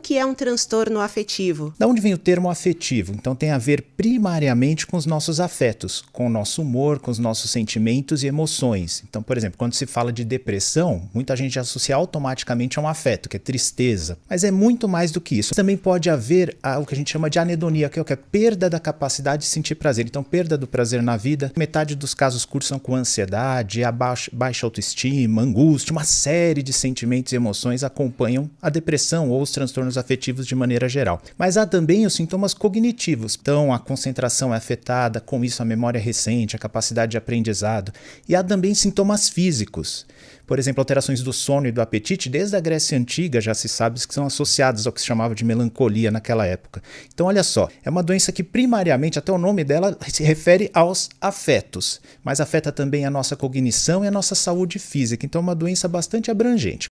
que é um transtorno afetivo? Da onde vem o termo afetivo? Então tem a ver primariamente com os nossos afetos, com o nosso humor, com os nossos sentimentos e emoções. Então, por exemplo, quando se fala de depressão, muita gente associa automaticamente a um afeto, que é tristeza. Mas é muito mais do que isso. Também pode haver a, o que a gente chama de anedonia, que é, que é perda da capacidade de sentir prazer. Então, perda do prazer na vida. Metade dos casos cursam com ansiedade, a baixa, baixa autoestima, angústia, uma série de sentimentos e emoções acompanham a depressão ou os transtornos transtornos afetivos de maneira geral. Mas há também os sintomas cognitivos, então a concentração é afetada, com isso a memória é recente, a capacidade de aprendizado, e há também sintomas físicos. Por exemplo, alterações do sono e do apetite, desde a Grécia Antiga já se sabe que são associadas ao que se chamava de melancolia naquela época. Então, olha só, é uma doença que primariamente, até o nome dela, se refere aos afetos, mas afeta também a nossa cognição e a nossa saúde física. Então, é uma doença bastante abrangente.